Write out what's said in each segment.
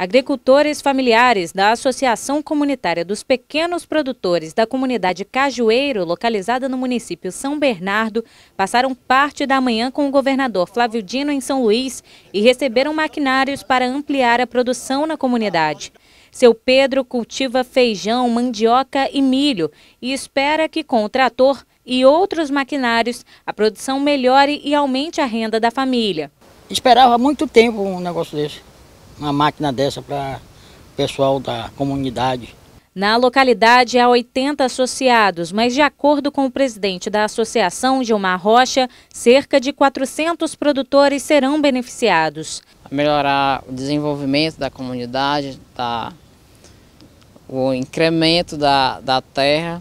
Agricultores familiares da Associação Comunitária dos Pequenos Produtores da comunidade Cajueiro, localizada no município São Bernardo, passaram parte da manhã com o governador Flávio Dino em São Luís e receberam maquinários para ampliar a produção na comunidade. Seu Pedro cultiva feijão, mandioca e milho e espera que com o trator e outros maquinários a produção melhore e aumente a renda da família. Esperava muito tempo um negócio desse uma máquina dessa para o pessoal da comunidade. Na localidade há 80 associados, mas de acordo com o presidente da associação, Gilmar Rocha, cerca de 400 produtores serão beneficiados. Melhorar o desenvolvimento da comunidade, tá? o incremento da, da terra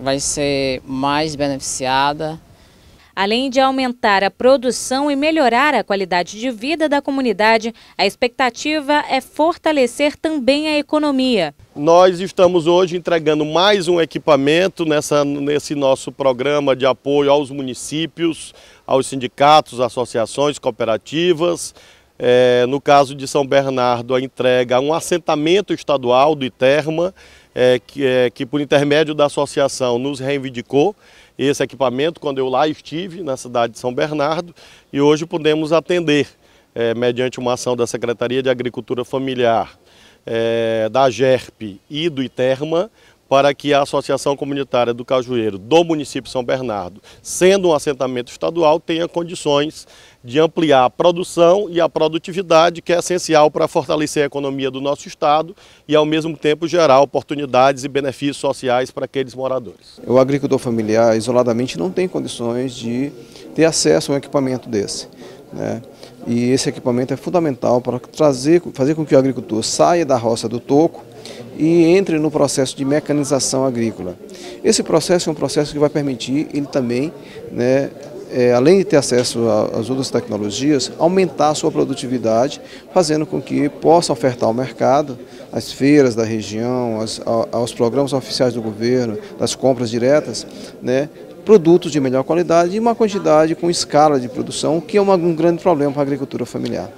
vai ser mais beneficiada Além de aumentar a produção e melhorar a qualidade de vida da comunidade, a expectativa é fortalecer também a economia. Nós estamos hoje entregando mais um equipamento nessa, nesse nosso programa de apoio aos municípios, aos sindicatos, associações, cooperativas. É, no caso de São Bernardo, a entrega a um assentamento estadual do ITERMA, é, que, é, que por intermédio da associação nos reivindicou esse equipamento quando eu lá estive na cidade de São Bernardo e hoje podemos atender é, mediante uma ação da Secretaria de Agricultura Familiar, é, da GERP e do ITERMA, para que a Associação Comunitária do Cajueiro do município São Bernardo, sendo um assentamento estadual, tenha condições de ampliar a produção e a produtividade, que é essencial para fortalecer a economia do nosso estado e, ao mesmo tempo, gerar oportunidades e benefícios sociais para aqueles moradores. O agricultor familiar, isoladamente, não tem condições de ter acesso a um equipamento desse. Né? E esse equipamento é fundamental para trazer, fazer com que o agricultor saia da roça do toco, e entre no processo de mecanização agrícola. Esse processo é um processo que vai permitir ele também, né, é, além de ter acesso às outras tecnologias, aumentar a sua produtividade, fazendo com que possa ofertar ao mercado, às feiras da região, as, aos programas oficiais do governo, das compras diretas, né, produtos de melhor qualidade e uma quantidade com escala de produção, que é uma, um grande problema para a agricultura familiar.